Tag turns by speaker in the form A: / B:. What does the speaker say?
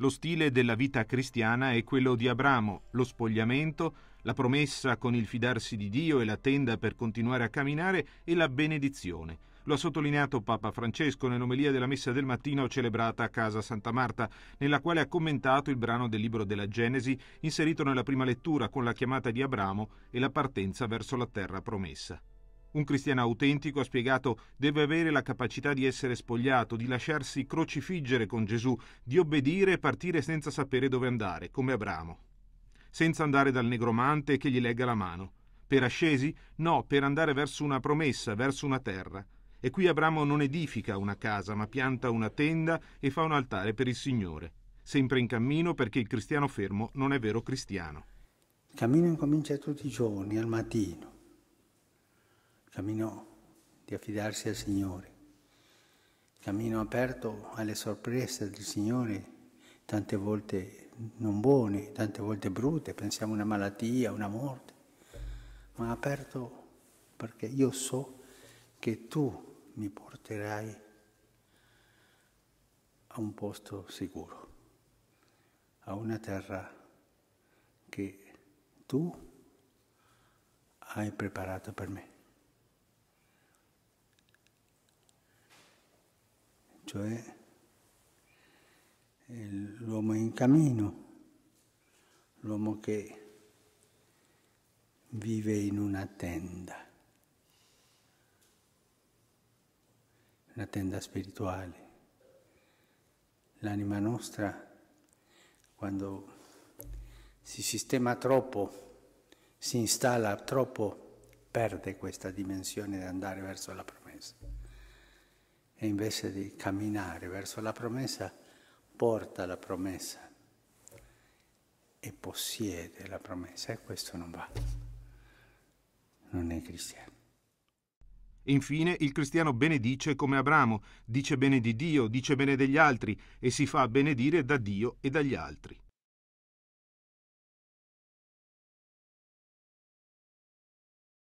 A: Lo stile della vita cristiana è quello di Abramo, lo spogliamento, la promessa con il fidarsi di Dio e la tenda per continuare a camminare e la benedizione. Lo ha sottolineato Papa Francesco nell'omelia della messa del mattino celebrata a casa Santa Marta, nella quale ha commentato il brano del libro della Genesi inserito nella prima lettura con la chiamata di Abramo e la partenza verso la terra promessa. Un cristiano autentico, ha spiegato, deve avere la capacità di essere spogliato, di lasciarsi crocifiggere con Gesù, di obbedire e partire senza sapere dove andare, come Abramo. Senza andare dal negromante che gli legga la mano. Per ascesi? No, per andare verso una promessa, verso una terra. E qui Abramo non edifica una casa, ma pianta una tenda e fa un altare per il Signore. Sempre in cammino perché il cristiano fermo non è vero cristiano. Il cammino
B: incomincia tutti i giorni, al mattino cammino di affidarsi al Signore, cammino aperto alle sorprese del Signore, tante volte non buone, tante volte brutte, pensiamo a una malattia, a una morte, ma aperto perché io so che tu mi porterai a un posto sicuro, a una terra che tu hai preparato per me. cioè l'uomo in cammino, l'uomo che vive in una tenda, una tenda spirituale. L'anima nostra, quando si sistema troppo, si installa troppo, perde questa dimensione di andare verso la promessa e invece di camminare verso la promessa, porta la promessa e possiede la promessa e questo
A: non va. Non è cristiano. Infine, il cristiano benedice come Abramo, dice bene di Dio, dice bene degli altri e si fa benedire da Dio e dagli altri.